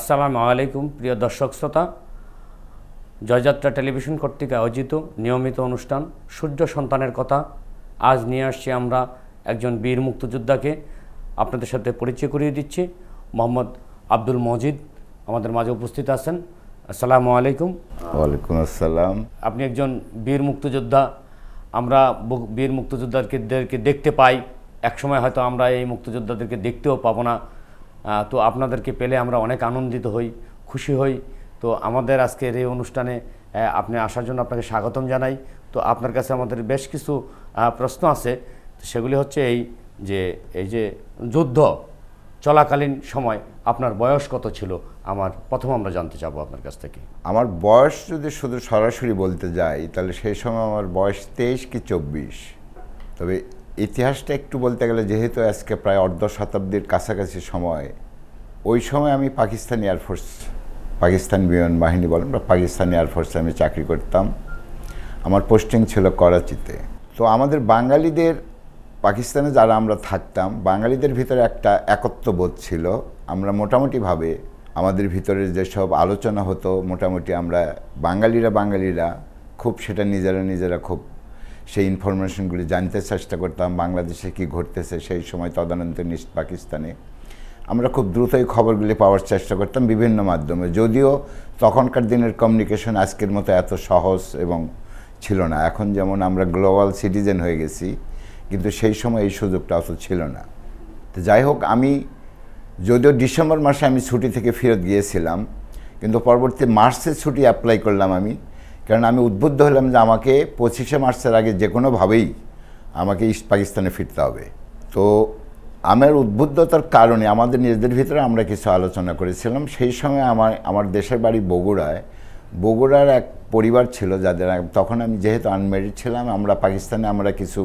আসসালামু আলাইকুম প্রিয় দর্শক শ্রোতা জয়যাত্রা টেলিভিশন কর্তৃক আয়োজিত নিয়মিত অনুষ্ঠান সূর্য সন্তানের কথা আজ নিয়ে আসছি আমরা একজন বীর মুক্তযোদ্ধাকে আপনাদের সাথে পরিচয় করিয়ে দিচ্ছি মোহাম্মদ আব্দুল মজিদ আমাদের মাঝে উপস্থিত আছেন আসসালামু আলাইকুম ওয়ালাইকুম আসসালাম আপনি একজন বীর মুক্তিযোদ্ধা আমরা বীর মুক্তিযোদ্ধাদেরকে দেখতে পাই একসময় হয়তো আমরা এই মুক্তযোদ্ধাদেরকে দেখতেও পাবো না তো আপনাদেরকে পেলে আমরা অনেক আনন্দিত হই খুশি হই তো আমাদের আজকের এই অনুষ্ঠানে আপনি আসার জন্য আপনাকে স্বাগতম জানাই তো আপনার কাছে আমাদের বেশ কিছু প্রশ্ন আছে সেগুলি হচ্ছে এই যে এই যে যুদ্ধ চলাকালীন সময় আপনার বয়স কত ছিল আমার প্রথম আমরা জানতে চাবো আপনার কাছ থেকে আমার বয়স যদি শুধু সরাসরি বলতে যাই তাহলে সেই সময় আমার বয়স তেইশ কি চব্বিশ তবে ইতিহাসটা একটু বলতে গেলে যেহেতু আজকে প্রায় অর্ধ শতাব্দীর কাছাকাছি সময় ওই সময় আমি পাকিস্তান এয়ারফোর্স পাকিস্তান বিমান বাহিনী বলেন বা পাকিস্তান এয়ারফোর্সে আমি চাকরি করতাম আমার পোস্টিং ছিল করাচিতে তো আমাদের বাঙালিদের পাকিস্তানে যারা আমরা থাকতাম বাঙালিদের ভিতরে একটা একত্ববোধ ছিল আমরা মোটামুটিভাবে আমাদের ভিতরে যেসব আলোচনা হতো মোটামুটি আমরা বাঙালিরা বাঙালিরা খুব সেটা নিজেরা নিজেরা খুব সেই ইনফরমেশনগুলি জানতে চেষ্টা করতাম বাংলাদেশে কি ঘটতেছে সেই সময় তদানন্তনিষ্ট পাকিস্তানে আমরা খুব দ্রুতই খবরগুলি পাওয়ার চেষ্টা করতাম বিভিন্ন মাধ্যমে যদিও তখনকার দিনের কমিউনিকেশন আজকের মতো এত সহজ এবং ছিল না এখন যেমন আমরা গ্লোবাল সিটিজেন হয়ে গেছি কিন্তু সেই সময় এই সুযোগটা অত ছিল না তো যাই হোক আমি যদিও ডিসেম্বর মাসে আমি ছুটি থেকে ফেরত গিয়েছিলাম কিন্তু পরবর্তী মার্চের ছুটি অ্যাপ্লাই করলাম আমি কারণ আমি উদ্বুদ্ধ হলাম যে আমাকে পঁচিশে মার্চের আগে যে কোনোভাবেই আমাকে ইস্ট পাকিস্তানে ফিরতে হবে তো আমার উদ্বুদ্ধতার কারণে আমাদের নিজেদের ভিতরে আমরা কিছু আলোচনা করেছিলাম সেই সময় আমার আমার দেশের বাড়ি বগুড়ায় বগুড়ার এক পরিবার ছিল যাদের তখন আমি যেহেতু আনমেরিড ছিলাম আমরা পাকিস্তানে আমরা কিছু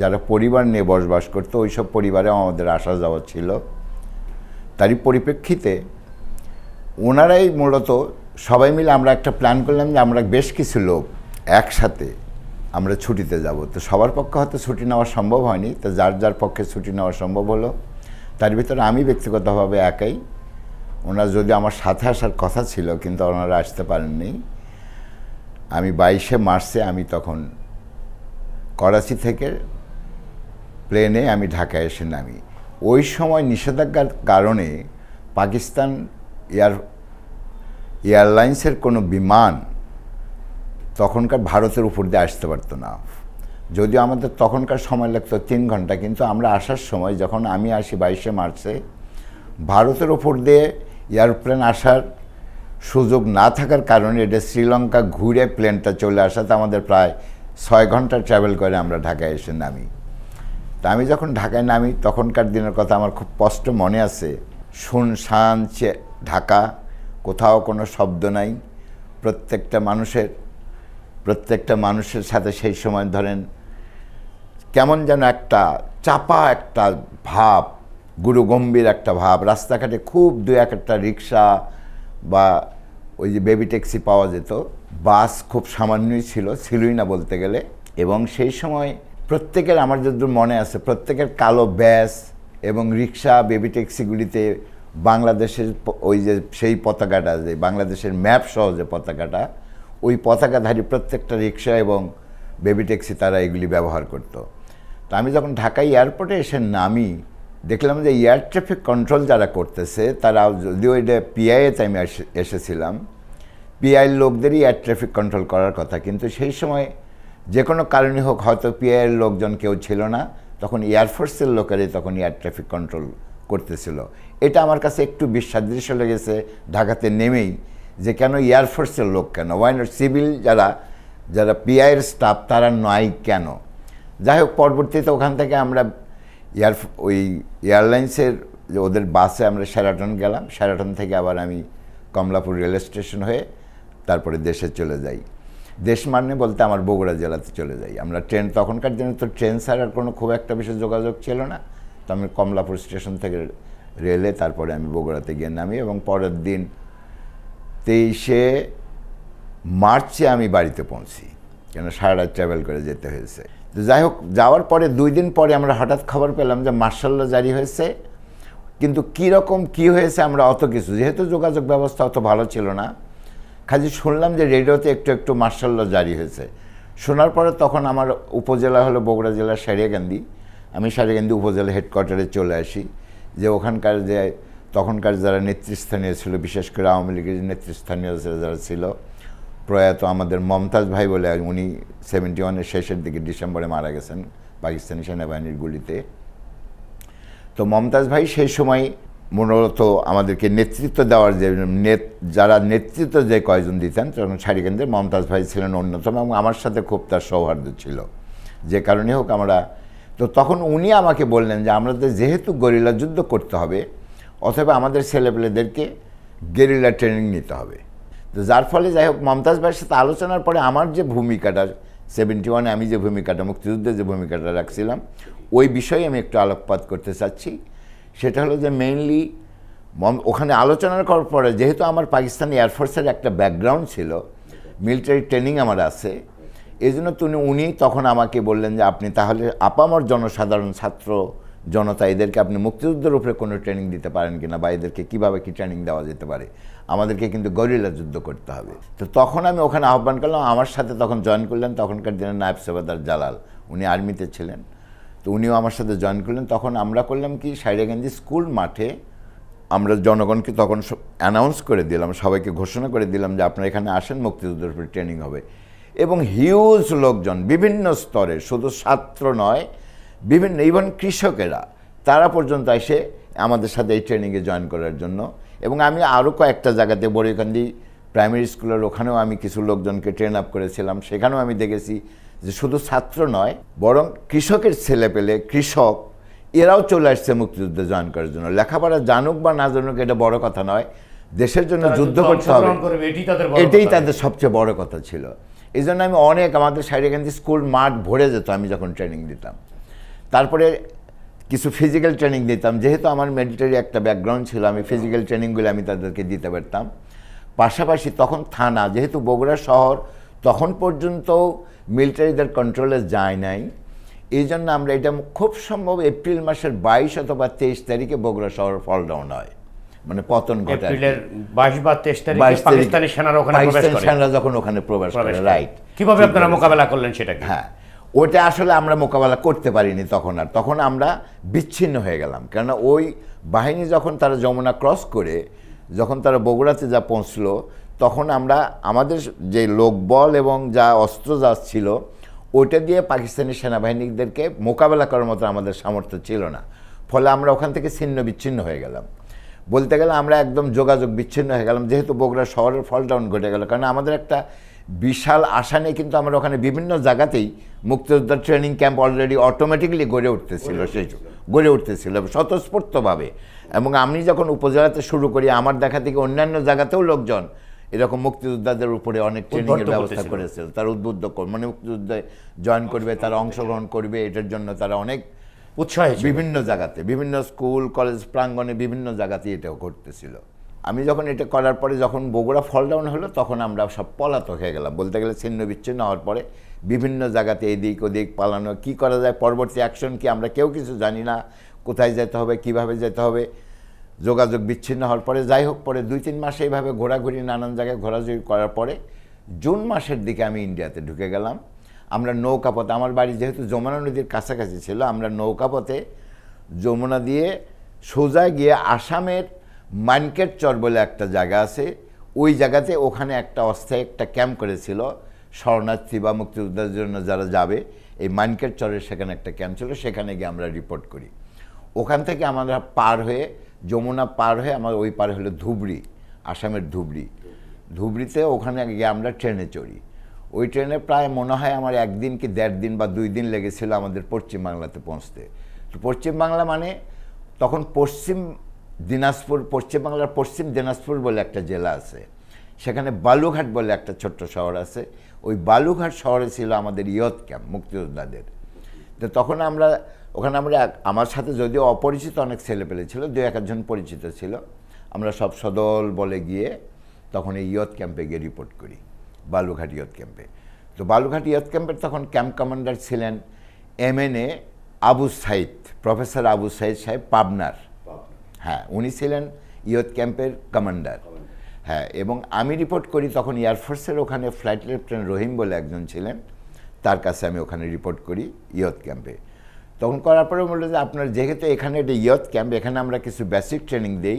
যারা পরিবার নিয়ে বসবাস করতো ওই সব পরিবারে আমাদের আসা যাওয়া ছিল তারই পরিপ্রেক্ষিতে ওনারাই মূলত সবাই মিলে আমরা একটা প্ল্যান করলাম যে আমরা বেশ কিছু লোক একসাথে আমরা ছুটিতে যাব তো সবার পক্ষে হয়তো ছুটি নেওয়া সম্ভব হয়নি তো যার যার পক্ষে ছুটি নেওয়া সম্ভব হলো তার ভিতরে আমি ব্যক্তিগতভাবে একাই ওনার যদি আমার সাথে আসার কথা ছিল কিন্তু ওনারা আসতে পারেননি আমি বাইশে মার্চে আমি তখন করাচি থেকে প্লেনে আমি ঢাকায় এসে নামি ওই সময় নিষেধাজ্ঞার কারণে পাকিস্তান এয়ার এয়ারলাইন্সের কোনো বিমান তখনকার ভারতের উপর দিয়ে আসতে পারতো না যদিও আমাদের তখনকার সময় লাগতো তিন ঘন্টা কিন্তু আমরা আসার সময় যখন আমি আসি বাইশে মার্চে ভারতের উপর দিয়ে এয়ারপ্লেন আসার সুযোগ না থাকার কারণে এটা শ্রীলঙ্কা ঘুরে প্লেনটা চলে আসাতে আমাদের প্রায় ছয় ঘন্টা ট্রাভেল করে আমরা ঢাকায় এসে নামি তা আমি যখন ঢাকায় নামি তখনকার দিনের কথা আমার খুব স্পষ্ট মনে আছে শুনশান ঢাকা কোথাও কোনো শব্দ নাই প্রত্যেকটা মানুষের প্রত্যেকটা মানুষের সাথে সেই সময় ধরেন কেমন যেন একটা চাপা একটা ভাব গুরুগম্ভীর একটা ভাব রাস্তাঘাটে খুব দু এক একটা রিক্সা বা ওই যে বেবি ট্যাক্সি পাওয়া যেত বাস খুব সামান্যই ছিল ছিলই না বলতে গেলে এবং সেই সময় প্রত্যেকের আমার যদি মনে আছে প্রত্যেকের কালো ব্যাস এবং রিক্সা বেবি ট্যাক্সিগুলিতে বাংলাদেশের ওই যে সেই পতাকাটা যে বাংলাদেশের ম্যাপ সহ যে পতাকাটা ওই পতাকাধারী প্রত্যেকটা রিক্সা এবং বেবি ট্যাক্সি তারা এগুলি ব্যবহার করত। তা আমি যখন ঢাকা এয়ারপোর্টে এসে নামি দেখলাম যে এয়ার ট্রাফিক কন্ট্রোল যারা করতেছে তারা যদিও এটা পিআইএতে আমি এসেছিলাম পিআইয়ের লোকদেরই এয়ার ট্রাফিক কন্ট্রোল করার কথা কিন্তু সেই সময় যে কোনো কারণে হোক হয়তো পিআইয়ের লোকজন কেউ ছিল না তখন এয়ারফোর্সের লোকেরাই তখন এয়ার ট্রাফিক কন্ট্রোল করতেছিল এটা আমার কাছে একটু বিশ্বাদৃশ্য লেগেছে ঢাকাতে নেমেই যে কেন এয়ারফোর্সের লোক কেন ওয়াইন সিভিল যারা যারা পিআইয়ের স্টাফ তারা নয় কেন যাই হোক পরবর্তীতে ওখান থেকে আমরা এয়ার ওই এয়ারলাইন্সের ওদের বাসে আমরা শ্যারাটন গেলাম শ্যারাটন থেকে আবার আমি কমলাপুর রেল স্টেশন হয়ে তারপরে দেশে চলে যাই দেশ মানে বলতে আমার বগুড়া জেলাতে চলে যাই আমরা ট্রেন তখনকার দিনে তো ট্রেন ছাড়ার কোনো খুব একটা বিশেষ যোগাযোগ ছিল না তো আমি কমলাপুর স্টেশন থেকে রেলে তারপরে আমি বগুড়াতে গিয়ে নামি এবং পরের দিন তেইশে মার্চে আমি বাড়িতে পৌঁছি কেন সারা রাত ট্রাভেল করে যেতে হয়েছে তো যাই হোক যাওয়ার পরে দুই দিন পরে আমরা হঠাৎ খবর পেলাম যে মার্শাল্লা জারি হয়েছে কিন্তু কি রকম কি হয়েছে আমরা অত কিছু যেহেতু যোগাযোগ ব্যবস্থা অত ভালো ছিল না খালি শুনলাম যে রেডিওতে একটু একটু মার্শাল্লা জারি হয়েছে শোনার পরে তখন আমার উপজেলা হলো বগুড়া জেলার সারিয়াকান্দি আমি সারিয়াকান্দি উপজেলা হেডকোয়ার্টারে চলে আসি যে ওখানকার যে তখনকার যারা নেতৃস্থানীয় ছিল বিশেষ করে আওয়ামী লীগের নেতৃস্থানীয় যারা ছিল প্রয়াত আমাদের মমতাজ ভাই বলে উনি সেভেন্টি ওয়ানের শেষের দিকে ডিসেম্বরে মারা গেছেন পাকিস্তানি সেনাবাহিনীর গুলিতে তো মমতাজ ভাই সেই সময় মূলত আমাদেরকে নেতৃত্ব দেওয়ার যে নেত যারা নেতৃত্ব যে কয়জন দিতেন তখন শাড়িকেন্দ্রে মমতাজ ভাই ছিলেন অন্যতম এবং আমার সাথে খুব তার সৌহার্দ্য ছিল যে কারণে হোক আমরা তো তখন উনি আমাকে বললেন যে আমাদের যেহেতু গরিলা যুদ্ধ করতে হবে অথবা আমাদের ছেলেপেলেদেরকে গেরিলা ট্রেনিং নিতে হবে তো যার ফলে যাই হোক মমতাজ ভাইয়ের সাথে আলোচনার পরে আমার যে ভূমিকাটা সেভেন্টি ওয়ানে আমি যে ভূমিকাটা মুক্তিযুদ্ধে যে ভূমিকাটা রাখছিলাম ওই বিষয়ে আমি একটু আলোকপাত করতে চাচ্ছি সেটা হলো যে মেইনলি ওখানে আলোচনা করার পরে যেহেতু আমার পাকিস্তানি এয়ারফোর্সের একটা ব্যাকগ্রাউন্ড ছিল মিলিটারি ট্রেনিং আমার আছে এই জন্য তিনি উনি তখন আমাকে বললেন যে আপনি তাহলে আপামর জনসাধারণ ছাত্র জনতা এদেরকে আপনি মুক্তিযুদ্ধের উপরে কোনো ট্রেনিং দিতে পারেন কিনা বা এদেরকে কীভাবে কী ট্রেনিং দেওয়া যেতে পারে আমাদেরকে কিন্তু গরিলা যুদ্ধ করতে হবে তো তখন আমি ওখানে আহ্বান করলাম আমার সাথে তখন জয়েন করলেন তখনকার দিনে নায়ব সেবাদার জালাল উনি আর্মিতে ছিলেন তো উনিও আমার সাথে জয়েন করলেন তখন আমরা করলাম কি সাইরাগঞ্জি স্কুল মাঠে আমরা জনগণকে তখন অ্যানাউন্স করে দিলাম সবাইকে ঘোষণা করে দিলাম যে আপনারা এখানে আসেন মুক্তিযুদ্ধের উপরে ট্রেনিং হবে এবং হিউজ লোকজন বিভিন্ন স্তরে শুধু ছাত্র নয় বিভিন্ন ইভন কৃষকেরা তারা পর্যন্ত এসে আমাদের সাথে এই ট্রেনিংয়ে জয়েন করার জন্য এবং আমি আরও কয়েকটা জায়গাতে বড়িকান্দি প্রাইমারি স্কুলের ওখানেও আমি কিছু লোকজনকে ট্রেন আপ করেছিলাম সেখানেও আমি দেখেছি যে শুধু ছাত্র নয় বরং কৃষকের ছেলে পেলে কৃষক এরাও চলে আসছে মুক্তিযুদ্ধে জয়েন করার জন্য লেখাপড়া জানুক বা না জানুক এটা বড় কথা নয় দেশের জন্য যুদ্ধ করতে হবে এটাই তাদের সবচেয়ে বড় কথা ছিল এই জন্য আমি অনেক আমাদের সাইডে কিন্তু স্কুল মাঠ ভরে যেত আমি যখন ট্রেনিং দিতাম তারপরে কিছু ফিজিক্যাল ট্রেনিং দিতাম যেহেতু আমার মেডিটারি একটা ব্যাকগ্রাউন্ড ছিল আমি ফিজিক্যাল ট্রেনিংগুলো আমি তাদেরকে দিতে পারতাম পাশাপাশি তখন থানা যেহেতু বগুড়া শহর তখন পর্যন্ত মিলিটারিদের কন্ট্রোলে যায় নাই এই জন্য আমরা এটা খুব সম্ভব এপ্রিল মাসের বাইশ অথবা তেইশ তারিখে বগুড়া শহর ফল ডাউন হয় মানে পতন ঘটে ওখানে রাইট কিভাবে আপনারা মোকাবেলা করলেন সেটা হ্যাঁ ওটা আসলে আমরা মোকাবেলা করতে পারিনি তখন আর তখন আমরা বিচ্ছিন্ন হয়ে গেলাম কেননা ওই বাহিনী যখন তারা যমুনা ক্রস করে যখন তারা বগুড়াতে যা পৌঁছলো তখন আমরা আমাদের যে লোকবল এবং যা অস্ত্র যা ছিল ওইটা দিয়ে পাকিস্তানি সেনাবাহিনীদেরকে মোকাবেলা করার মতো আমাদের সামর্থ্য ছিল না ফলে আমরা ওখান থেকে ছিন্ন বিচ্ছিন্ন হয়ে গেলাম বলতে গেলে আমরা একদম যোগাযোগ বিচ্ছিন্ন হয়ে গেলাম যেহেতু বগুড়া শহরের ফল ডাউন ঘটে গেল কারণ আমাদের একটা বিশাল আশা নিয়ে কিন্তু আমরা ওখানে বিভিন্ন জায়গাতেই মুক্তিযোদ্ধার ট্রেনিং ক্যাম্প অলরেডি অটোমেটিকলি গড়ে উঠতেছিল সেই গড়ে উঠতেছিল স্বতঃস্ফূর্তভাবে এবং আমি যখন উপজেলাতে শুরু করি আমার দেখা থেকে অন্যান্য জায়গাতেও লোকজন এরকম মুক্তিযোদ্ধাদের উপরে অনেক ট্রেনিংয়ের ব্যবস্থা করেছিল তারা উদ্বুদ্ধ মানে মুক্তিযুদ্ধে জয়েন করবে আচ্ছা, তারা আচ্ছা। অংশগ্রহণ করবে এটার জন্য তারা অনেক উৎসাহ বিভিন্ন জায়গাতে বিভিন্ন স্কুল কলেজ প্রাঙ্গণে বিভিন্ন জায়গাতে এটাও ঘটতেছিল আমি যখন এটা করার পরে যখন বগুড়া ফল ডাউন হলো তখন আমরা সব পলাতক হয়ে গেলাম বলতে গেলে ছিন্ন বিচ্ছিন্ন হওয়ার পরে বিভিন্ন জায়গাতে এদিক ওদিক পালানো কি করা যায় পরবর্তী অ্যাকশন কি আমরা কেউ কিছু জানি না কোথায় যেতে হবে কিভাবে যেতে হবে যোগাযোগ বিচ্ছিন্ন হওয়ার পরে যাই হোক পরে দুই তিন মাসে এইভাবে ঘোরাঘুরি নানান জায়গায় ঘোরাঘুরি করার পরে জুন মাসের দিকে আমি ইন্ডিয়াতে ঢুকে গেলাম আমরা পথে আমার বাড়ি যেহেতু যমুনা নদীর কাছাকাছি ছিল আমরা নৌকাপথে যমুনা দিয়ে সোজা গিয়ে আসামের মানকেট চর বলে একটা জায়গা আছে ওই জায়গাতে ওখানে একটা অস্থায়ী একটা ক্যাম্প করেছিল শরণার্থী বা মুক্তিযোদ্ধার জন্য যারা যাবে এই মানকেট চরের সেখানে একটা ক্যাম্প ছিল সেখানে গিয়ে আমরা রিপোর্ট করি ওখান থেকে আমরা পার হয়ে যমুনা পার হয়ে আমার ওই পার হলো ধুবড়ি আসামের ধুবড়ি ধুবড়িতে ওখানে গিয়ে আমরা ট্রেনে চড়ি ওই ট্রেনে প্রায় মনে হয় আমার একদিন কি দেড় দিন বা দুই দিন লেগেছিল আমাদের পশ্চিমবাংলাতে পৌঁছতে তো পশ্চিমবাংলা মানে তখন পশ্চিম দিনাজপুর পশ্চিমবাংলার পশ্চিম দিনাজপুর বলে একটা জেলা আছে সেখানে বালুঘাট বলে একটা ছোট্ট শহর আছে ওই বালুঘাট শহরে ছিল আমাদের ইয়ত ক্যাম্প মুক্তিযোদ্ধাদের তো তখন আমরা ওখানে আমরা আমার সাথে যদিও অপরিচিত অনেক ছেলেপেলে ছিল দু একজন পরিচিত ছিল আমরা সব সদল বলে গিয়ে তখন এই ইয়ত ক্যাম্পে গিয়ে রিপোর্ট করি বালুঘাট ইয়ত ক্যাম্পে তো বালুঘাট ইয়ত ক্যাম্পের তখন ক্যাম্প কমান্ডার ছিলেন M N A Abu Sayeed professor Abu Sayeed সাহেব পাবনার হ্যাঁ উনি ছিলেন ইয়ত ক্যাম্পের কমান্ডার হ্যাঁ এবং আমি রিপোর্ট করি তখন এয়ারফোর্সের ওখানে ফ্লাইট লেফটেন্যান্ট রহিম বলে একজন ছিলেন তার কাছে আমি ওখানে রিপোর্ট করি ইয়ত ক্যাম্পে তখন করার পরে বললো যে আপনার যেহেতু এখানে এটা ইয়ত ক্যাম্প এখানে আমরা কিছু বেসিক ট্রেনিং দিই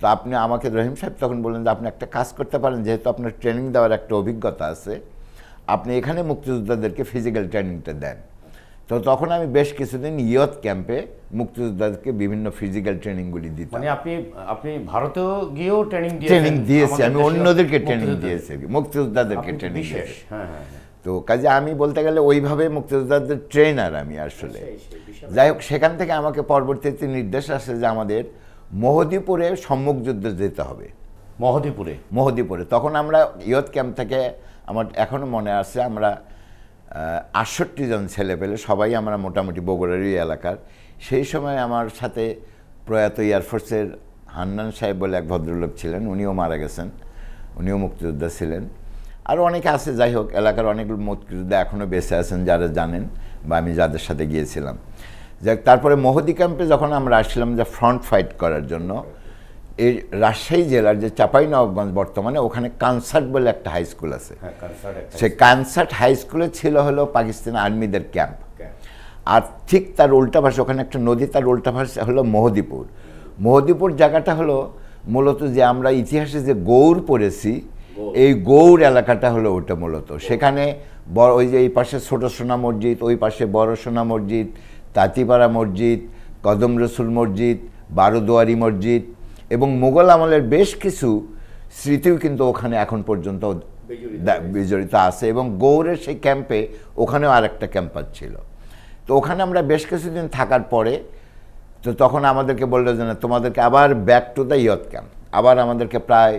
তো আপনি আমাকে রহিম সাহেব তখন বললেন যে আপনি একটা কাজ করতে পারেন যেহেতু আপনার ট্রেনিং দেওয়ার একটা অভিজ্ঞতা আছে আপনি এখানে মুক্তিযোদ্ধাদেরকে ফিজিক্যাল ট্রেনিংটা দেন তো তখন আমি বেশ কিছুদিন ইয়ত ক্যাম্পে মুক্তিযোদ্ধাদেরকে বিভিন্ন ফিজিক্যাল ট্রেনিংগুলি দিতাম মানে আপনি আপনি ভারতেও গিয়েও ট্রেনিং ট্রেনিং দিয়েছি আমি অন্যদেরকে ট্রেনিং দিয়েছি মুক্তিযোদ্ধাদেরকে ট্রেনিং দিয়েছি হ্যাঁ, হ্যাঁ, হ্যাঁ। তো কাজে আমি বলতে গেলে ওইভাবে মুক্তিযোদ্ধাদের ট্রেনার আমি আসলে যাই হোক সেখান থেকে আমাকে পরবর্তীতে নির্দেশ আসে যে আমাদের মহদিপুরে সম্মুখ যুদ্ধে যেতে হবে মহদিপুরে মহদিপুরে তখন আমরা ইয়ত ক্যাম্প থেকে আমার এখনও মনে আছে আমরা আটষট্টি জন ছেলে পেলে সবাই আমরা মোটামুটি বগুড়ারই এলাকার সেই সময় আমার সাথে প্রয়াত এয়ারফোর্সের হান্নান সাহেব বলে এক ভদ্রলোক ছিলেন উনিও মারা গেছেন উনিও মুক্তিযোদ্ধা ছিলেন আরও অনেকে আছে যাই হোক এলাকার অনেক মুক্তিযোদ্ধা এখনও বেঁচে আছেন যারা জানেন বা আমি যাদের সাথে গিয়েছিলাম যাক তারপরে মহদি ক্যাম্পে যখন আমরা আসছিলাম যে ফ্রন্ট ফাইট করার জন্য এই রাজশাহী জেলার যে নবাবগঞ্জ বর্তমানে ওখানে কানসার্ট বলে একটা হাই স্কুল আছে সে কানসার্ট হাই স্কুলে ছিল হলো পাকিস্তান আর্মিদের ক্যাম্প আর ঠিক তার উল্টা ভাষা ওখানে একটা নদী তার উল্টা ভাষা হলো মহদিপুর মহদিপুর জায়গাটা হলো মূলত যে আমরা ইতিহাসে যে গৌর পড়েছি এই গৌর এলাকাটা হলো ওটা মূলত সেখানে বড় ওই যে এই পাশে ছোটো সোনা মসজিদ ওই পাশে বড় সোনা মসজিদ তাঁতিপাড়া মসজিদ কদম রসুল মসজিদ বারোদুয়ারি মসজিদ এবং মোগল আমলের বেশ কিছু স্মৃতিও কিন্তু ওখানে এখন পর্যন্ত বিজড়িত আছে এবং গৌড়ের সেই ক্যাম্পে ওখানেও আরেকটা ক্যাম্পাস ছিল তো ওখানে আমরা বেশ কিছুদিন থাকার পরে তো তখন আমাদেরকে বললো যে না তোমাদেরকে আবার back to the youth camp আবার আমাদেরকে প্রায়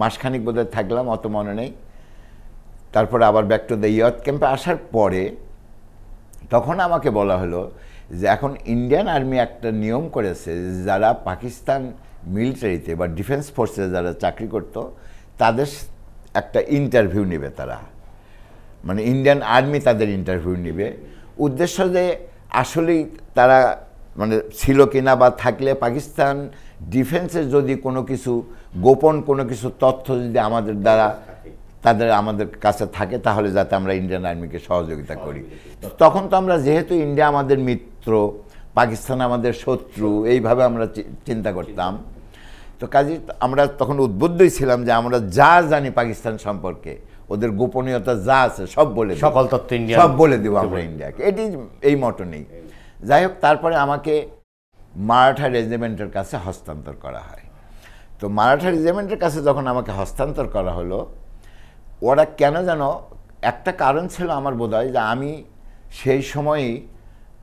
মাসখানিক বোধহয় থাকলাম অত মনে নেই তারপরে আবার ব্যাক টু দ্য ইয়ত ক্যাম্পে আসার পরে তখন আমাকে বলা হলো যে এখন ইন্ডিয়ান আর্মি একটা নিয়ম করেছে যারা পাকিস্তান মিলিটারিতে বা ডিফেন্স ফোর্সে যারা চাকরি করত তাদের একটা ইন্টারভিউ নেবে তারা মানে ইন্ডিয়ান আর্মি তাদের ইন্টারভিউ নেবে উদ্দেশ্য যে আসলেই তারা মানে ছিল কিনা বা থাকলে পাকিস্তান ডিফেন্সের যদি কোনো কিছু গোপন কোনো কিছু তথ্য যদি আমাদের দ্বারা তাদের আমাদের কাছে থাকে তাহলে যাতে আমরা ইন্ডিয়ান আর্মিকে সহযোগিতা করি তখন তো আমরা যেহেতু ইন্ডিয়া আমাদের মিত্র পাকিস্তান আমাদের শত্রু এইভাবে আমরা চিন্তা করতাম তো কাজে আমরা তখন উদ্বুদ্ধই ছিলাম যে আমরা যা জানি পাকিস্তান সম্পর্কে ওদের গোপনীয়তা যা আছে সব বলে সকল তথ্য ইন্ডিয়া সব বলে দেবো আমরা ইন্ডিয়াকে এটি এই মতো নেই যাই হোক তারপরে আমাকে মারাঠা রেজিমেন্টের কাছে হস্তান্তর করা হয় তো মারাঠা রেজিমেন্টের কাছে যখন আমাকে হস্তান্তর করা হলো ওরা কেন যেন একটা কারণ ছিল আমার বোধ হয় যে আমি সেই সময়েই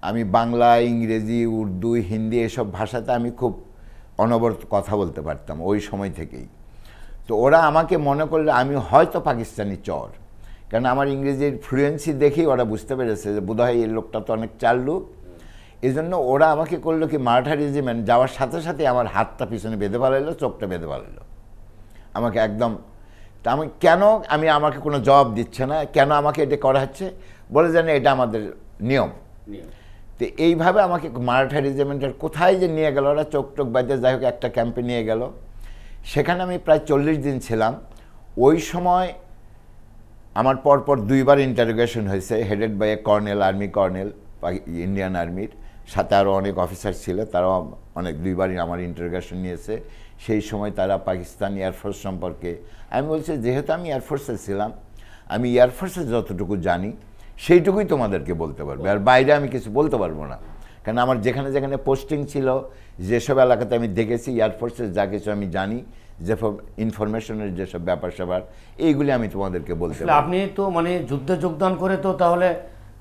আমি বাংলা ইংরেজি উর্দু হিন্দি এসব ভাষাতে আমি খুব অনবরত কথা বলতে পারতাম ওই সময় থেকেই তো ওরা আমাকে মনে করলে আমি হয়তো পাকিস্তানি চর কেন আমার ইংরেজির ফ্লুয়েন্সি দেখেই ওরা বুঝতে পেরেছে যে বোধহয় এই লোকটা তো অনেক চাল্লু এই জন্য ওরা আমাকে করলো কি মারাঠা রেজিমেন্ট যাওয়ার সাথে সাথে আমার হাতটা পিছনে বেঁধে পালাইলো চোখটা বেঁধে পালাইলো আমাকে একদম তা আমি কেন আমি আমাকে কোনো জবাব দিচ্ছে না কেন আমাকে এটা করা হচ্ছে বলে জানে এটা আমাদের নিয়ম তো এইভাবে আমাকে মারাঠা রেজিমেন্টের কোথায় যে নিয়ে গেল ওরা চোখ টোক বাজে যাই হোক একটা ক্যাম্পে নিয়ে গেল সেখানে আমি প্রায় চল্লিশ দিন ছিলাম ওই সময় আমার পরপর দুইবার ইন্টারোগেশন হয়েছে headed by a colonel army colonel Indian আর্মির সাথে আরও অনেক অফিসার ছিল তারাও অনেক দুইবারই আমার ইন্টারোগেশন নিয়েছে সেই সময় তারা পাকিস্তান এয়ারফোর্স সম্পর্কে আমি বলছি যেহেতু আমি এয়ারফোর্সে ছিলাম আমি এয়ারফোর্সে যতটুকু জানি সেইটুকুই তোমাদেরকে বলতে পারবে আর বাইরে আমি কিছু বলতে পারবো না কারণ আমার যেখানে যেখানে পোস্টিং ছিল যেসব এলাকাতে আমি দেখেছি এয়ারফোর্সের যা কিছু আমি জানি যেসব ইনফরমেশনের যেসব ব্যাপার স্যাপার এইগুলি আমি তোমাদেরকে বলতে আপনি তো মানে যুদ্ধে যোগদান করে তো তাহলে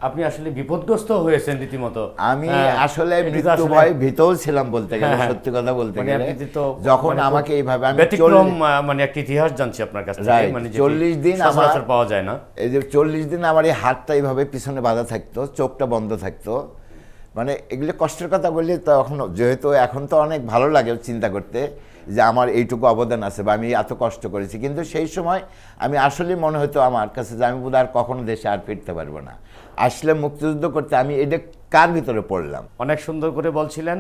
আপনি আসলে বিপদগ্রস্ত হয়েছেন রীতিমতো আমি হ্যাঁ, আসলে মৃত্যু ভয় ভীতও ছিলাম বলতে গেলে হ্যাঁ, হ্যাঁ। সত্যি কথা বলতে মানে গেলে যখন মানে আমাকে এইভাবে আমি ব্যতিক্রম মানে একটা ইতিহাস জানছি আপনার কাছে মানে 40 দিন আমার পাওয়া যায় না এই যে 40 দিন আমার এই হাতটা এইভাবে পিছনে বাঁধা থাকতো চোখটা বন্ধ থাকতো মানে এগুলো কষ্টের কথা বললে তখন যেহেতু এখন তো অনেক ভালো লাগে চিন্তা করতে যে আমার এইটুকু অবদান আছে বা আমি এত কষ্ট করেছি কিন্তু সেই সময় আমি আসলে মনে হতো আমার কাছে যে আমি বোধ আর কখনো দেশে আর ফিরতে পারবো না আসলে মুক্তিযুদ্ধ করতে আমি এটা কার ভিতরে পড়লাম অনেক সুন্দর করে বলছিলেন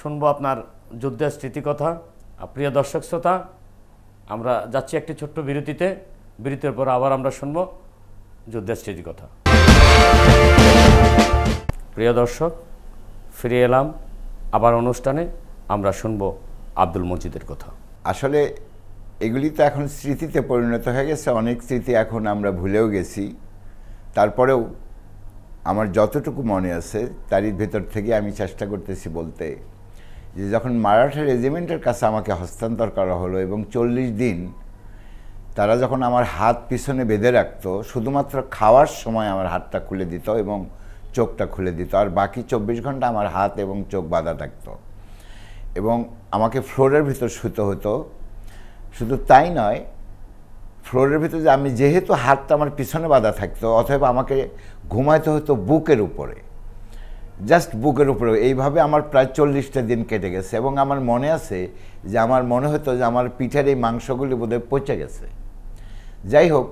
শুনবো আপনার যুদ্ধের কথা প্রিয় দর্শক শ্রোতা আমরা যাচ্ছি একটি ছোট্ট বিরতিতে বিরতির পর আবার আমরা শুনবো যুদ্ধের কথা প্রিয় দর্শক ফিরে এলাম আবার অনুষ্ঠানে আমরা শুনবো আব্দুল মজিদের কথা আসলে এগুলি তো এখন স্মৃতিতে পরিণত হয়ে গেছে অনেক স্মৃতি এখন আমরা ভুলেও গেছি তারপরেও আমার যতটুকু মনে আছে তারই ভেতর থেকে আমি চেষ্টা করতেছি বলতে যে যখন মারাঠা রেজিমেন্টের কাছে আমাকে হস্তান্তর করা হলো এবং চল্লিশ দিন তারা যখন আমার হাত পিছনে বেঁধে রাখত শুধুমাত্র খাওয়ার সময় আমার হাতটা খুলে দিত এবং চোখটা খুলে দিত আর বাকি চব্বিশ ঘন্টা আমার হাত এবং চোখ বাঁধা থাকতো এবং আমাকে ফ্লোরের ভিতর শুতে হতো শুধু তাই নয় ফ্লোরের ভিতরে আমি যেহেতু হাতটা আমার পিছনে বাঁধা থাকতো অথবা আমাকে ঘুমাইতে হতো বুকের উপরে জাস্ট বুকের উপরে এইভাবে আমার প্রায় চল্লিশটা দিন কেটে গেছে এবং আমার মনে আছে যে আমার মনে হতো যে আমার পিঠের এই মাংসগুলি বোধহয় পচে গেছে যাই হোক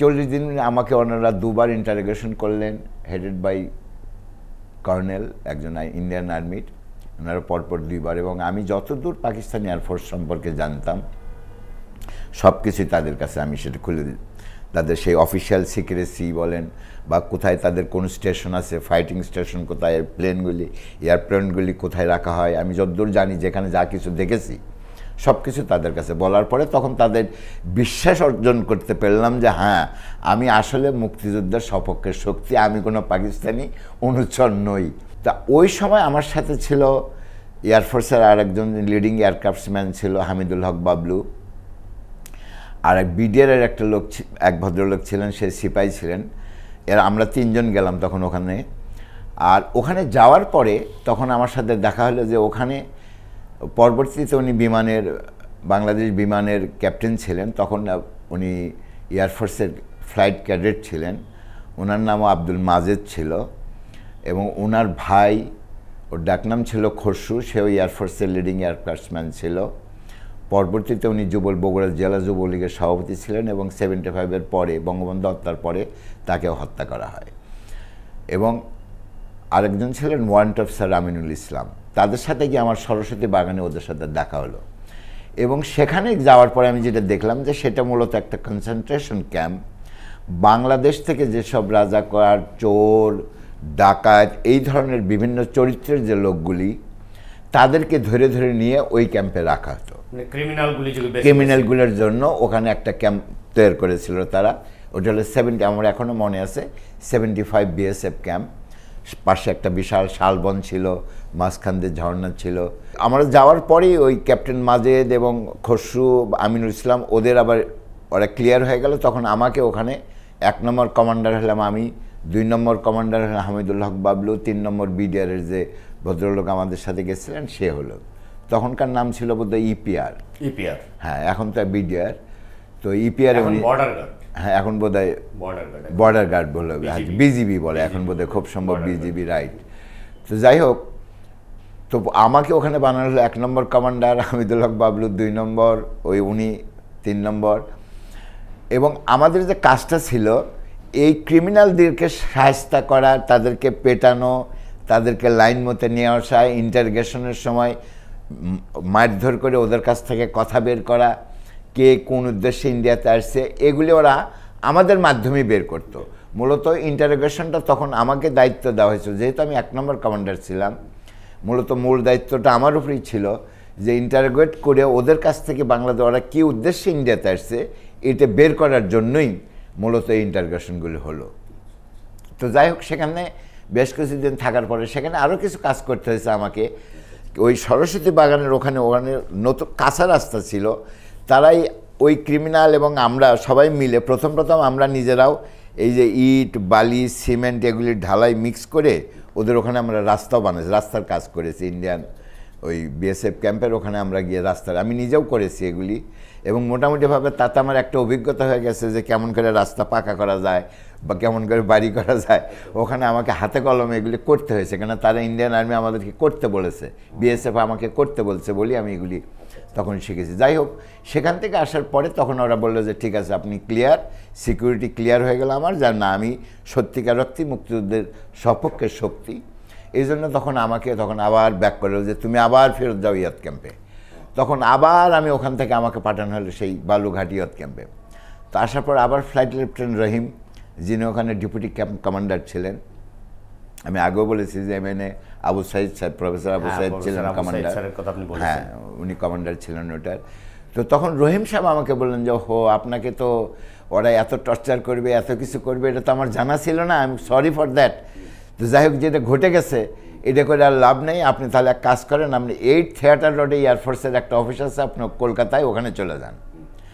চল্লিশ দিন আমাকে ওনারা দুবার ইন্টারগ্রেশন করলেন হেডেড বাই কর্নেল একজন ইন্ডিয়ান আর্মির ওনারা পরপর দুইবার এবং আমি যতদূর পাকিস্তানি এয়ারফোর্স সম্পর্কে জানতাম সব কিছুই তাদের কাছে আমি সেটা খুলে দিই তাদের সেই অফিসিয়াল সিক্রেসি বলেন বা কোথায় তাদের কোন স্টেশন আছে ফাইটিং স্টেশন কোথায় প্লেনগুলি এয়ারপ্লেনগুলি কোথায় রাখা হয় আমি যতদূর জানি যেখানে যা কিছু দেখেছি সব কিছু তাদের কাছে বলার পরে তখন তাদের বিশ্বাস অর্জন করতে পারলাম যে হ্যাঁ আমি আসলে মুক্তিযোদ্ধার সপক্ষের শক্তি আমি কোনো পাকিস্তানি অনুচর নই তা ওই সময় আমার সাথে ছিল এয়ারফোর্সের আর একজন লিডিং এয়ারক্রাফটসম্যান ছিল হামিদুল হক বাবলু আর এক বিডিআরের একটা লোক এক ভদ্রলোক ছিলেন সে সিপাই ছিলেন এর আমরা তিনজন গেলাম তখন ওখানে আর ওখানে যাওয়ার পরে তখন আমার সাথে দেখা হলো যে ওখানে পরবর্তীতে উনি বিমানের বাংলাদেশ বিমানের ক্যাপ্টেন ছিলেন তখন উনি এয়ারফোর্সের ফ্লাইট ক্যাডেট ছিলেন ওনার নামও আব্দুল মাজেদ ছিল এবং ওনার ভাই ওর ডাকনাম ছিল খসরু সে ওই এয়ারফোর্সের লিডিং এয়ারক্রাফটসম্যান ছিল পরবর্তীতে উনি যুবল বগুড়া জেলা যুবলীগের সভাপতি ছিলেন এবং সেভেন্টি ফাইভের পরে বঙ্গবন্ধু হত্যার পরে তাকেও হত্যা করা হয় এবং আরেকজন ছিলেন অফ অফিসার আমিনুল ইসলাম তাদের সাথে গিয়ে আমার সরস্বতী বাগানে ওদের সাথে দেখা হলো এবং সেখানে যাওয়ার পরে আমি যেটা দেখলাম যে সেটা মূলত একটা কনসেন্ট্রেশন ক্যাম্প বাংলাদেশ থেকে যেসব রাজাকার চোর ডাকাত এই ধরনের বিভিন্ন চরিত্রের যে লোকগুলি তাদেরকে ধরে ধরে নিয়ে ওই ক্যাম্পে রাখা হতো মানে ক্রিমিনালগুলোর জন্য ওখানে একটা ক্যাম্প তৈরি করেছিল তারা ওটা হলো সেভেন্টি আমার এখনও মনে আছে সেভেন্টি ফাইভ বিএসএফ ক্যাম্প পাশে একটা বিশাল শালবন ছিল মাঝখান দিয়ে ঝর্ণা ছিল আমরা যাওয়ার পরেই ওই ক্যাপ্টেন মাজেদ এবং খসরু আমিনুল ইসলাম ওদের আবার ওরা ক্লিয়ার হয়ে গেল তখন আমাকে ওখানে এক নম্বর কমান্ডার হলাম আমি দুই নম্বর কমান্ডার হলেন হামিদুল হক বাবলু তিন নম্বর বিডিআরের যে ভদ্রলোক আমাদের সাথে গেছিলেন সে হলো তখনকার নাম ছিল বোধহয় ইপিআর ইপিআর হ্যাঁ এখন তো বিডিআর তো ইপিআর বর্ডার হ্যাঁ এখন বোধহয় বর্ডার গার্ড বলে বিজিবি হ্যাঁ, বলে এখন বোধহয় খুব সম্ভব বিজিবি রাইট তো যাই হোক তো আমাকে ওখানে বানানো হলো এক নম্বর কমান্ডার হামিদুল হক বাবলু দুই নম্বর ওই উনি তিন নম্বর এবং আমাদের যে কাজটা ছিল এই ক্রিমিনালদেরকে সাহস্তা করা তাদেরকে পেটানো তাদেরকে লাইন মতে নিয়ে আসা ইন্টারগেশনের সময় মারধর করে ওদের কাছ থেকে কথা বের করা কে কোন উদ্দেশ্যে ইন্ডিয়াতে আসছে এগুলি ওরা আমাদের মাধ্যমে বের করত। মূলত ইন্টারোগেশনটা তখন আমাকে দায়িত্ব দেওয়া হয়েছিল যেহেতু আমি এক নম্বর কমান্ডার ছিলাম মূলত মূল দায়িত্বটা আমার উপরেই ছিল যে ইন্টারগেট করে ওদের কাছ থেকে বাংলাদেশ ওরা কী উদ্দেশ্যে ইন্ডিয়াতে আসছে এটা বের করার জন্যই মূলত এই ইন্টারগ্রেশনগুলি হলো তো যাই হোক সেখানে বেশ কিছুদিন থাকার পরে সেখানে আরও কিছু কাজ করতে হয়েছে আমাকে ওই সরস্বতী বাগানের ওখানে ওখানে নতুন কাঁচা রাস্তা ছিল তারাই ওই ক্রিমিনাল এবং আমরা সবাই মিলে প্রথম প্রথম আমরা নিজেরাও এই যে ইট বালি সিমেন্ট এগুলি ঢালাই মিক্স করে ওদের ওখানে আমরা রাস্তাও বানাইছি রাস্তার কাজ করেছি ইন্ডিয়ান ওই বিএসএফ ক্যাম্পের ওখানে আমরা গিয়ে রাস্তার আমি নিজেও করেছি এগুলি এবং মোটামুটিভাবে তাতে আমার একটা অভিজ্ঞতা হয়ে গেছে যে কেমন করে রাস্তা পাকা করা যায় বা কেমন করে বাড়ি করা যায় ওখানে আমাকে হাতে কলমে এগুলি করতে হয়েছে কেন তারা ইন্ডিয়ান আর্মি আমাদেরকে করতে বলেছে বিএসএফ আমাকে করতে বলছে বলি আমি এগুলি তখন শিখেছি যাই হোক সেখান থেকে আসার পরে তখন ওরা বললো যে ঠিক আছে আপনি ক্লিয়ার সিকিউরিটি ক্লিয়ার হয়ে গেল আমার যার না আমি সত্যিকার রক্তি মুক্তিযুদ্ধের সপক্ষের শক্তি এই জন্য তখন আমাকে তখন আবার ব্যাক করলো যে তুমি আবার ফেরত যাও ইয়াদ ক্যাম্পে তখন আবার আমি ওখান থেকে আমাকে পাঠানো হলো সেই বালুঘাটিয়ত ক্যাম্পে তো আসার পর আবার ফ্লাইট লেফটেন্যান্ট রহিম যিনি ওখানে ডেপুটি ক্যাম্প কমান্ডার ছিলেন আমি আগেও বলেছি যে এমএনএ আবু সাইদ হ্যাঁ, সাহেব প্রফেসর আবু সাইদ ছিলেন কমান্ডার হ্যাঁ উনি কমান্ডার ছিলেন ওটার তো তখন রহিম সাহেব আমাকে বললেন যে হো আপনাকে তো ওরা এত টর্চার করবে এত কিছু করবে এটা তো আমার জানা ছিল না আমি সরি ফর দ্যাট তো যাই হোক যেটা ঘটে গেছে এটা করে আর লাভ নেই আপনি তাহলে এক কাজ করেন আপনি এইট থিয়েটার রোডে এয়ারফোর্সের একটা অফিস আছে আপনি কলকাতায় ওখানে চলে যান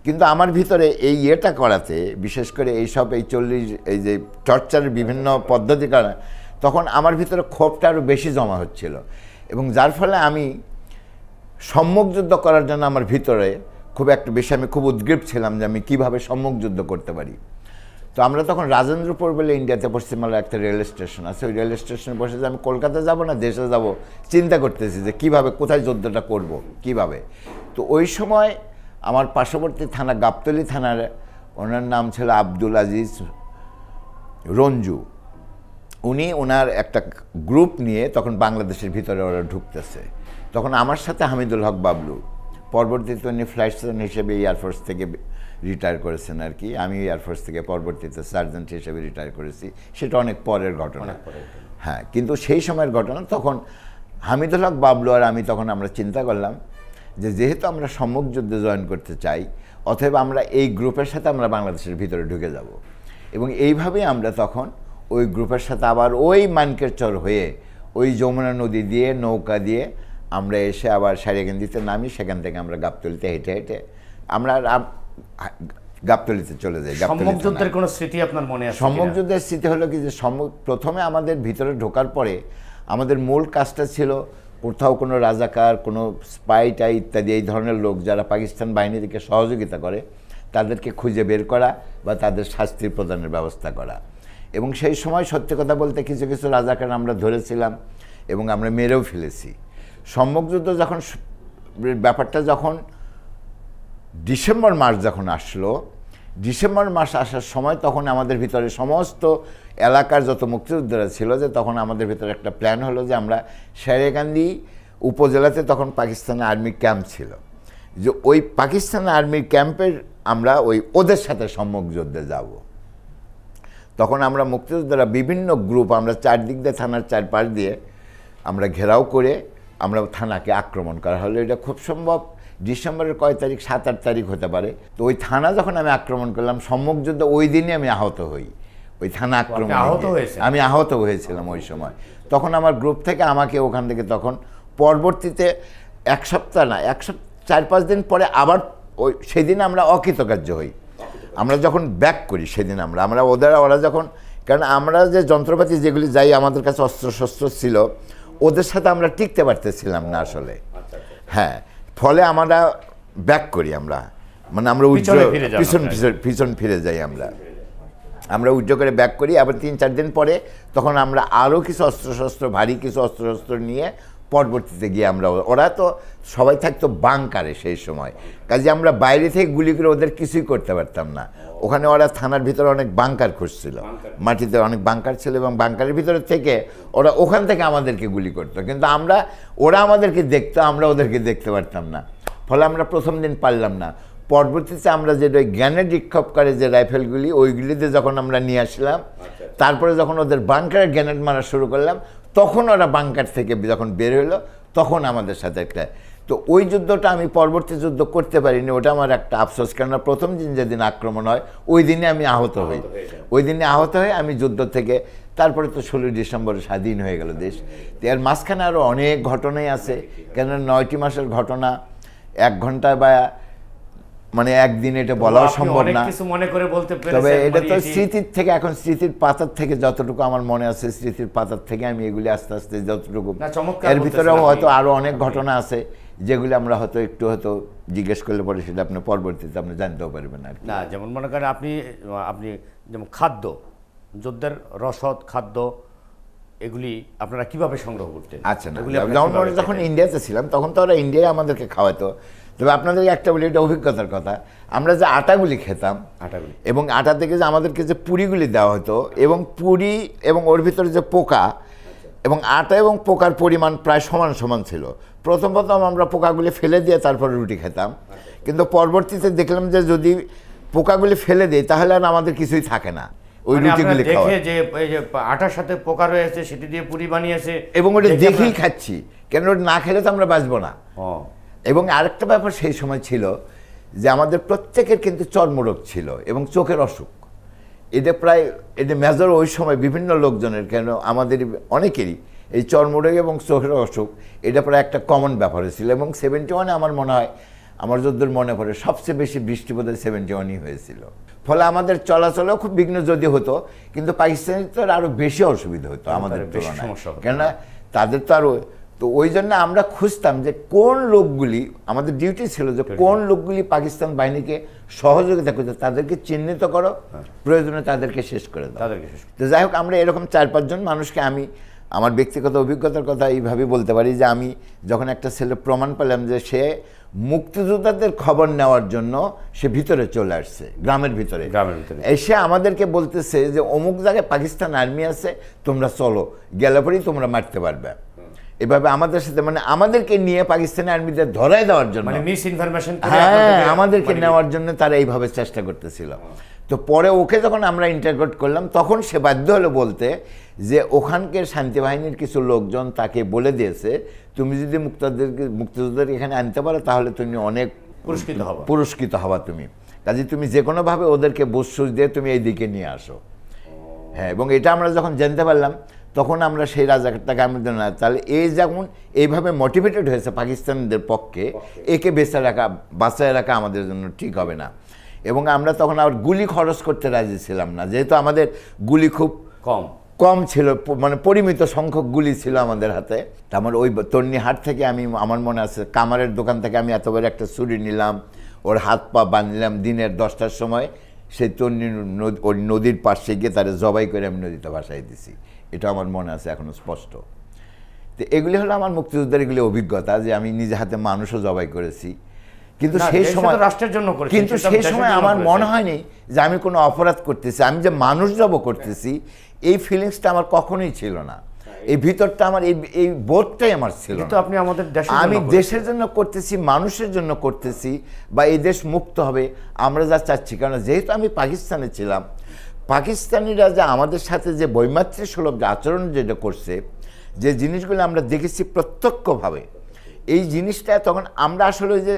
কিন্তু আমার ভিতরে এই ইয়েটা করাতে বিশেষ করে এইসব এই চল্লিশ এই যে টর্চারের বিভিন্ন পদ্ধতি করা তখন আমার ভিতরে ক্ষোভটা আরও বেশি জমা হচ্ছিল এবং যার ফলে আমি সম্মুখ যুদ্ধ করার জন্য আমার ভিতরে খুব একটা বেশি আমি খুব উদ্গ্রীব ছিলাম যে আমি কীভাবে সম্মুখ যুদ্ধ করতে পারি তো আমরা তখন রাজেন্দ্রপুর বলে ইন্ডিয়াতে পশ্চিমবাংলার একটা রেল স্টেশন আছে ওই রেল স্টেশনে বসে যে আমি কলকাতা যাব না দেশে যাব চিন্তা করতেছি যে কিভাবে কোথায় যুদ্ধটা করব কিভাবে তো ওই সময় আমার পার্শ্ববর্তী থানা গাবতলি থানার ওনার নাম ছিল আব্দুল আজিজ রঞ্জু উনি ওনার একটা গ্রুপ নিয়ে তখন বাংলাদেশের ভিতরে ওরা ঢুকতেছে তখন আমার সাথে হামিদুল হক বাবলু পরবর্তীতে উনি স্টেশন হিসেবে এয়ারফোর্স থেকে রিটায়ার করেছেন আর কি আমি এয়ারফোর্স থেকে পরবর্তীতে সার্জেন্ট হিসেবে রিটায়ার করেছি সেটা অনেক পরের ঘটনা হ্যাঁ কিন্তু সেই সময়ের ঘটনা তখন হামিদুল হক বাবলু আর আমি তখন আমরা চিন্তা করলাম যে যেহেতু আমরা সম্মুখ যুদ্ধে জয়েন করতে চাই অথবা আমরা এই গ্রুপের সাথে আমরা বাংলাদেশের ভিতরে ঢুকে যাব এবং এইভাবেই আমরা তখন ওই গ্রুপের সাথে আবার ওই চর হয়ে ওই যমুনা নদী দিয়ে নৌকা দিয়ে আমরা এসে আবার সারিয়াকান্দিতে নামি সেখান থেকে আমরা গাবতলিতে হেঁটে হেঁটে আমরা গাবতলিতে চলে যায় সম্মুখ যুদ্ধের কোনো স্মৃতি আপনার মনে আছে সম্মুখ যুদ্ধের স্মৃতি হলো কি যে সম্মুখ প্রথমে আমাদের ভিতরে ঢোকার পরে আমাদের মূল কাজটা ছিল কোথাও কোনো রাজাকার কোনো স্পাইটা ইত্যাদি এই ধরনের লোক যারা পাকিস্তান বাহিনীকে সহযোগিতা করে তাদেরকে খুঁজে বের করা বা তাদের শাস্তি প্রদানের ব্যবস্থা করা এবং সেই সময় সত্যি কথা বলতে কিছু কিছু রাজাকার আমরা ধরেছিলাম এবং আমরা মেরেও ফেলেছি সম্মুখ যুদ্ধ যখন ব্যাপারটা যখন ডিসেম্বর মাস যখন আসলো ডিসেম্বর মাস আসার সময় তখন আমাদের ভিতরে সমস্ত এলাকার যত মুক্তিযোদ্ধারা ছিল যে তখন আমাদের ভিতরে একটা প্ল্যান হলো যে আমরা শেরেকান্দি উপজেলাতে তখন পাকিস্তান আর্মি ক্যাম্প ছিল যে ওই পাকিস্তান আর্মির ক্যাম্পের আমরা ওই ওদের সাথে সম্মুখ যুদ্ধে যাব তখন আমরা মুক্তিযোদ্ধারা বিভিন্ন গ্রুপ আমরা চারদিক দিয়ে থানার চারপাশ দিয়ে আমরা ঘেরাও করে আমরা থানাকে আক্রমণ করা হলো এটা খুব সম্ভব ডিসেম্বরের কয় তারিখ সাত আট তারিখ হতে পারে তো ওই থানা যখন আমি আক্রমণ করলাম সম্মুখ যুদ্ধ ওই দিনই আমি আহত হই ওই থানা আক্রমণ আমি আহত হয়েছিলাম ওই সময় তখন আমার গ্রুপ থেকে আমাকে ওখান থেকে তখন পরবর্তীতে এক সপ্তাহ না এক সপ্তাহ চার পাঁচ দিন পরে আবার ওই সেদিন আমরা অকৃতকার্য হই আমরা যখন ব্যাক করি সেদিন আমরা আমরা ওদের ওরা যখন কারণ আমরা যে যন্ত্রপাতি যেগুলি যাই আমাদের কাছে অস্ত্রশস্ত্র ছিল ওদের সাথে আমরা টিকতে পারতেছিলাম না আসলে আচ্ছা, আচ্ছা। হ্যাঁ ফলে আমরা ব্যাক করি আমরা মানে আমরা উজ্জ্বল পিছন পিছন ফিরে যাই আমরা আমরা উজ্জ্বল করে ব্যাক করি আবার তিন চার দিন পরে তখন আমরা আরও কিছু অস্ত্রশস্ত্র ভারী কিছু অস্ত্রশস্ত্র নিয়ে পরবর্তীতে গিয়ে আমরা ওরা তো সবাই থাকতো বাংকারে সেই সময় কাজে আমরা বাইরে থেকে গুলি করে ওদের কিছুই করতে পারতাম না ওখানে ওরা থানার ভিতরে অনেক বাংকার খুঁজছিল মাটিতে অনেক বাংকার ছিল এবং বাংকারের ভিতরে থেকে ওরা ওখান থেকে আমাদেরকে গুলি করতো কিন্তু আমরা ওরা আমাদেরকে দেখতো আমরা ওদেরকে দেখতে পারতাম না ফলে আমরা প্রথম দিন পারলাম না পরবর্তীতে আমরা যেটা ওই জ্ঞানের নিক্ষোভ করে যে রাইফেলগুলি ওইগুলিতে যখন আমরা নিয়ে আসলাম আচ্ছা। তারপরে যখন ওদের বাংকারে গ্যানেট মারা শুরু করলাম তখন ওরা বাংকার থেকে যখন বের হলো তখন আমাদের সাথে একটা তো ওই যুদ্ধটা আমি পরবর্তী যুদ্ধ করতে পারিনি ওটা আমার একটা আফসোস কেননা প্রথম দিন যেদিন আক্রমণ হয় ওই দিনে আমি আহত হই ওই দিনে আহত হয়ে আমি যুদ্ধ থেকে তারপরে তো ষোলোই ডিসেম্বরে স্বাধীন হয়ে গেল দেশ এর মাঝখানে আরও অনেক ঘটনাই আছে কেননা নয়টি মাসের ঘটনা এক ঘন্টা বা মানে একদিন এটা বলাও সম্ভব না কিছু মনে করে বলতে তবে এটা তো স্মৃতির থেকে এখন স্মৃতির পাতার থেকে যতটুকু আমার মনে আছে স্মৃতির পাতার থেকে আমি এগুলি আস্তে আস্তে যতটুকু এর ভিতরেও হয়তো আরও অনেক ঘটনা আছে যেগুলি আমরা হয়তো একটু হয়তো জিজ্ঞেস করলে পরে সেটা আপনি পরবর্তীতে আপনি জানতেও পারবেন আর না যেমন মনে করেন আপনি আপনি যেমন খাদ্য যোদ্ধার রসদ খাদ্য এগুলি আপনারা কিভাবে সংগ্রহ করতেন আচ্ছা না যখন ইন্ডিয়াতে ছিলাম তখন তো ওরা ইন্ডিয়ায় আমাদেরকে খাওয়াতো তবে আপনাদের একটা বলি এটা অভিজ্ঞতার কথা আমরা যে আটাগুলি খেতাম আটাগুলি এবং আটা থেকে যে আমাদেরকে যে পুরিগুলি দেওয়া হতো এবং পুরি এবং ওর ভিতরে যে পোকা এবং আটা এবং পোকার পরিমাণ প্রায় সমান সমান ছিল প্রথম প্রথম আমরা পোকাগুলি ফেলে দিয়ে তারপরে রুটি খেতাম কিন্তু পরবর্তীতে দেখলাম যে যদি পোকাগুলি ফেলে দিই তাহলে আর আমাদের কিছুই থাকে না ওই মানে রুটিগুলি দেখে যে এই যে আটার সাথে পোকা রয়েছে সেটি দিয়ে পুরি বানিয়েছে এবং ওটা দেখেই খাচ্ছি কেন ওটা না খেলে তো আমরা বাঁচবো না এবং আরেকটা ব্যাপার সেই সময় ছিল যে আমাদের প্রত্যেকের কিন্তু চর্মরোগ ছিল এবং চোখের অসুখ এটা প্রায় এটা মেজর ওই সময় বিভিন্ন লোকজনের কেন আমাদের অনেকেরই এই চর্মরোগ এবং চোখের অসুখ এটা প্রায় একটা কমন ব্যাপার হয়েছিল এবং সেভেন্টি ওয়ানে আমার মনে হয় আমার যদ্দূর মনে পড়ে সবচেয়ে বেশি বৃষ্টি বোধহয় সেভেন্টি ওয়ানই হয়েছিল ফলে আমাদের চলাচলেও খুব বিঘ্ন যদি হতো কিন্তু তো আরও বেশি অসুবিধা হতো আমাদের তুলনায় কেননা তাদের তো আরও তো ওই জন্য আমরা খুঁজতাম যে কোন লোকগুলি আমাদের ডিউটি ছিল যে কোন লোকগুলি পাকিস্তান বাহিনীকে সহযোগিতা করতে তাদেরকে চিহ্নিত করো হ্যাঁ। প্রয়োজনে তাদেরকে শেষ করে দাও তাদেরকে তো যাই হোক আমরা এরকম চার পাঁচজন মানুষকে আমি আমার ব্যক্তিগত অভিজ্ঞতার কথা এইভাবে বলতে পারি যে আমি যখন একটা ছেলে প্রমাণ পেলাম যে সে মুক্তিযোদ্ধাদের খবর নেওয়ার জন্য সে ভিতরে চলে আসছে গ্রামের ভিতরে গ্রামের ভিতরে এসে আমাদেরকে বলতেছে যে অমুক জায়গায় পাকিস্তান আর্মি আছে তোমরা চলো গেলে পরেই তোমরা মারতে পারবে এভাবে আমাদের সাথে মানে আমাদেরকে নিয়ে পাকিস্তানি আর্মিদের ধরাই দেওয়ার জন্য মিস মানে ইনফরমেশন হ্যাঁ, হ্যাঁ আমাদেরকে নেওয়ার জন্য তারা এইভাবে চেষ্টা করতেছিল তো পরে ওকে যখন আমরা ইন্টারগ্রেট করলাম তখন সে বাধ্য হলো বলতে যে ওখানকার শান্তি বাহিনীর কিছু লোকজন তাকে বলে দিয়েছে তুমি যদি মুক্তাদেরকে মুক্তিযোদ্ধাকে এখানে আনতে পারো তাহলে তুমি অনেক পুরস্কৃত হবা পুরস্কৃত হবা তুমি কাজে তুমি যে কোনোভাবে ওদেরকে বুসুস দিয়ে তুমি এই দিকে নিয়ে আসো হ্যাঁ এবং এটা আমরা যখন জানতে পারলাম তখন আমরা সেই রাজাকারটাকে আমি না তাহলে এই যেমন এইভাবে মোটিভেটেড হয়েছে পাকিস্তানিদের পক্ষে একে বেঁচে রাখা বাঁচায় রাখা আমাদের জন্য ঠিক হবে না এবং আমরা তখন আবার গুলি খরচ করতে রাজি ছিলাম না যেহেতু আমাদের গুলি খুব কম কম ছিল মানে পরিমিত সংখ্যক গুলি ছিল আমাদের হাতে আমার ওই তন্নিহাট থেকে আমি আমার মনে আছে কামারের দোকান থেকে আমি এতবার একটা ছুরি নিলাম ওর হাত পা বাঁধলাম দিনের দশটার সময় সেই তন্নি ওই নদীর পাশে গিয়ে তারা জবাই করে আমি নদীতে ভাসাই দিছি এটা আমার মনে আছে এখনও স্পষ্ট তো এগুলি হলো আমার মুক্তিযুদ্ধের এগুলি অভিজ্ঞতা যে আমি নিজে হাতে মানুষও জবাই করেছি কিন্তু সেই সময় রাষ্ট্রের জন্য কিন্তু সেই সময় আমার মনে হয়নি যে আমি কোনো অপরাধ করতেছি আমি যে মানুষ জব করতেছি এই ফিলিংসটা আমার কখনোই ছিল না হ্যাঁ। এই ভিতরটা আমার এই এই বোধটাই আমার ছিল তো আপনি আমাদের আমি দেশের জন্য করতেছি মানুষের জন্য করতেছি বা এই দেশ মুক্ত হবে আমরা যা চাচ্ছি কেননা যেহেতু আমি পাকিস্তানে ছিলাম পাকিস্তানিরা যে আমাদের সাথে যে বৈমাত্রী সুলভ যে আচরণ যেটা করছে যে জিনিসগুলো আমরা দেখেছি প্রত্যক্ষভাবে এই জিনিসটা তখন আমরা আসলে যে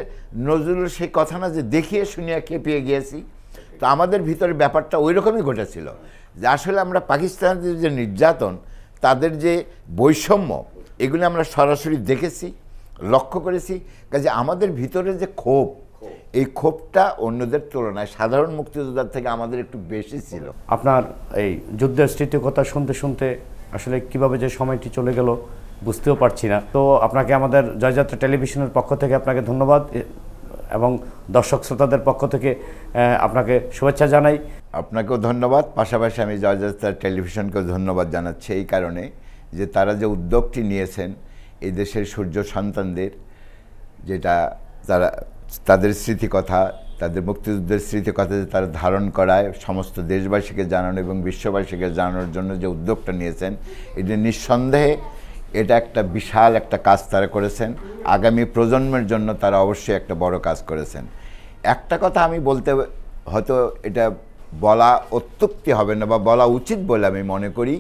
নজরুল সেই কথা না যে দেখিয়ে শুনিয়া কেঁপিয়ে গিয়েছি তো আমাদের ভিতরে ব্যাপারটা ওই রকমই ঘটেছিল যে আসলে আমরা পাকিস্তানের যে নির্যাতন তাদের যে বৈষম্য এগুলো আমরা সরাসরি দেখেছি লক্ষ্য করেছি কাজে আমাদের ভিতরে যে ক্ষোভ এই ক্ষোভটা অন্যদের তুলনায় সাধারণ মুক্তিযোদ্ধার থেকে আমাদের একটু বেশি ছিল আপনার এই যুদ্ধের কথা শুনতে শুনতে আসলে কিভাবে যে সময়টি চলে গেল বুঝতেও পারছি না তো আপনাকে আমাদের জয়যাত্রা টেলিভিশনের পক্ষ থেকে আপনাকে ধন্যবাদ এবং দর্শক শ্রোতাদের পক্ষ থেকে আপনাকে শুভেচ্ছা জানাই আপনাকেও ধন্যবাদ পাশাপাশি আমি জয়যাত্রা টেলিভিশনকেও ধন্যবাদ জানাচ্ছি এই কারণে যে তারা যে উদ্যোগটি নিয়েছেন এই দেশের সূর্য সন্তানদের যেটা তারা তাদের স্মৃতিকথা তাদের মুক্তিযুদ্ধের স্মৃতিকথা যে তারা ধারণ করায় সমস্ত দেশবাসীকে জানানো এবং বিশ্ববাসীকে জানানোর জন্য যে উদ্যোগটা নিয়েছেন এটি নিঃসন্দেহে এটা একটা বিশাল একটা কাজ তারা করেছেন আগামী প্রজন্মের জন্য তারা অবশ্যই একটা বড় কাজ করেছেন একটা কথা আমি বলতে হয়তো এটা বলা অত্যুক্তি হবে না বা বলা উচিত বলে আমি মনে করি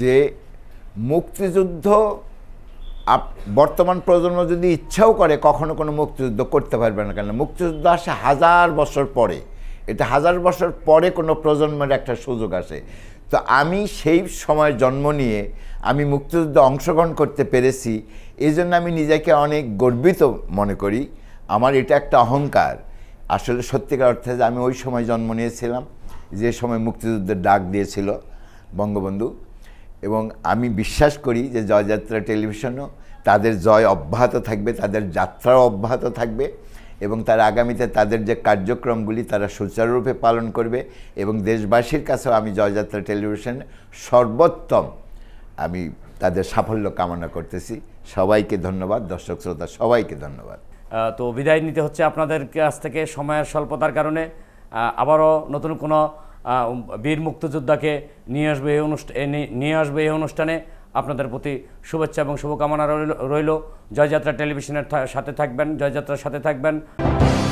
যে মুক্তিযুদ্ধ আপ বর্তমান প্রজন্ম যদি ইচ্ছাও করে কখনো কোনো মুক্তিযুদ্ধ করতে পারবে না কেন মুক্তিযুদ্ধ আসে হাজার বছর পরে এটা হাজার বছর পরে কোনো প্রজন্মের একটা সুযোগ আসে তো আমি সেই সময় জন্ম নিয়ে আমি মুক্তিযুদ্ধে অংশগ্রহণ করতে পেরেছি এই জন্য আমি নিজেকে অনেক গর্বিত মনে করি আমার এটা একটা অহংকার আসলে সত্যিকার অর্থে যে আমি ওই সময় জন্ম নিয়েছিলাম যে সময় মুক্তিযুদ্ধের ডাক দিয়েছিল বঙ্গবন্ধু এবং আমি বিশ্বাস করি যে জয়যাত্রা টেলিভিশনও তাদের জয় অব্যাহত থাকবে তাদের যাত্রাও অব্যাহত থাকবে এবং তারা আগামীতে তাদের যে কার্যক্রমগুলি তারা সুচারুরূপে পালন করবে এবং দেশবাসীর কাছেও আমি জয়যাত্রা টেলিভিশন সর্বোত্তম আমি তাদের সাফল্য কামনা করতেছি সবাইকে ধন্যবাদ দর্শক শ্রোতা সবাইকে ধন্যবাদ তো বিদায় নিতে হচ্ছে আপনাদের কাছ থেকে সময়ের স্বল্পতার কারণে আবারও নতুন কোনো বীর মুক্তযোদ্ধাকে নিয়ে আসবে এই অনুষ্ঠান নিয়ে আসবে এই অনুষ্ঠানে আপনাদের প্রতি শুভেচ্ছা এবং শুভকামনা রইল জয়যাত্রা টেলিভিশনের সাথে থাকবেন জয়যাত্রার সাথে থাকবেন